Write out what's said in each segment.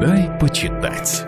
Дай почитать.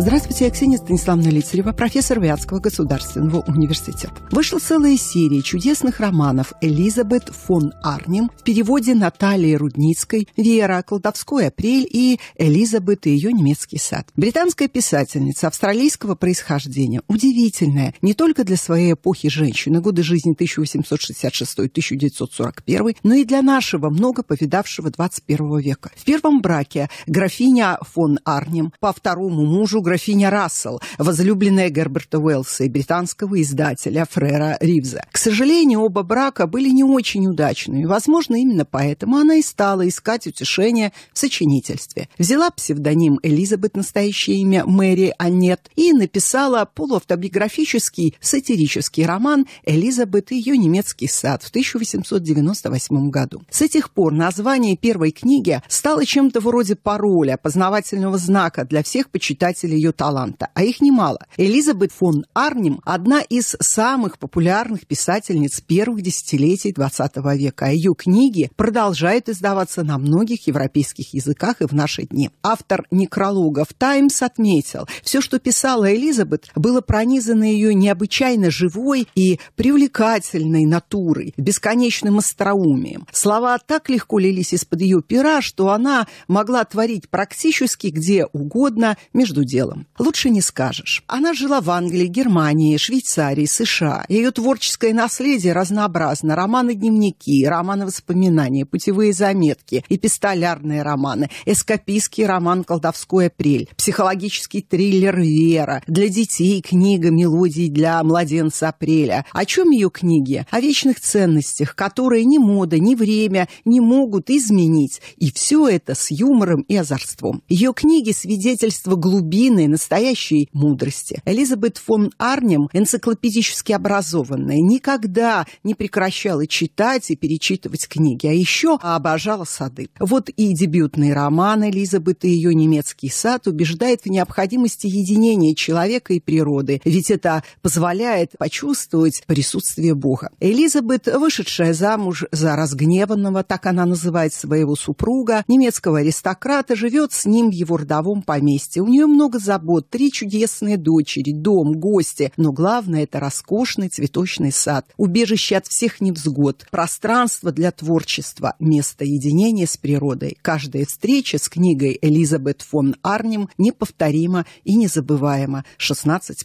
Здравствуйте, я Ксения Станиславовна Лицарева, профессор Вятского государственного университета. Вышла целая серия чудесных романов Элизабет фон Арнем в переводе Натальи Рудницкой, Вера, Колдовской апрель и Элизабет и ее немецкий сад. Британская писательница австралийского происхождения, удивительная не только для своей эпохи женщины, годы жизни 1866-1941, но и для нашего много повидавшего 21 века. В первом браке графиня фон Арнем, по второму мужу графиня Рассел, возлюбленная Герберта Уэллса и британского издателя Фрера Ривза. К сожалению, оба брака были не очень удачными. Возможно, именно поэтому она и стала искать утешение в сочинительстве. Взяла псевдоним Элизабет, настоящее имя Мэри Аннет, и написала полуавтобиографический сатирический роман «Элизабет и ее немецкий сад» в 1898 году. С этих пор название первой книги стало чем-то вроде пароля, познавательного знака для всех почитателей ее таланта, а их немало. Элизабет фон Арнем – одна из самых популярных писательниц первых десятилетий XX века, а ее книги продолжают издаваться на многих европейских языках и в наши дни. Автор некролога в «Таймс» отметил, все, что писала Элизабет, было пронизано ее необычайно живой и привлекательной натурой, бесконечным остроумием. Слова так легко лились из-под ее пера, что она могла творить практически где угодно между делом делом. Лучше не скажешь. Она жила в Англии, Германии, Швейцарии, США. Ее творческое наследие разнообразно. Романы, дневники, романы воспоминания, путевые заметки, эпистолярные романы, эскапистский роман «Колдовской апрель», психологический триллер «Вера», для детей книга «Мелодии для младенца апреля». О чем ее книги? О вечных ценностях, которые ни мода, ни время не могут изменить. И все это с юмором и озорством. Ее книги – свидетельство глубины истины настоящей мудрости. Элизабет фон Арнем, энциклопедически образованная, никогда не прекращала читать и перечитывать книги, а еще обожала сады. Вот и дебютный роман Элизабет и ее немецкий сад убеждает в необходимости единения человека и природы, ведь это позволяет почувствовать присутствие Бога. Элизабет, вышедшая замуж за разгневанного, так она называет своего супруга, немецкого аристократа, живет с ним в его родовом поместье. У нее много много забот, три чудесные дочери, дом, гости, но главное – это роскошный цветочный сад, убежище от всех невзгод, пространство для творчества, место единения с природой. Каждая встреча с книгой Элизабет фон Арнем неповторима и незабываема. 16+.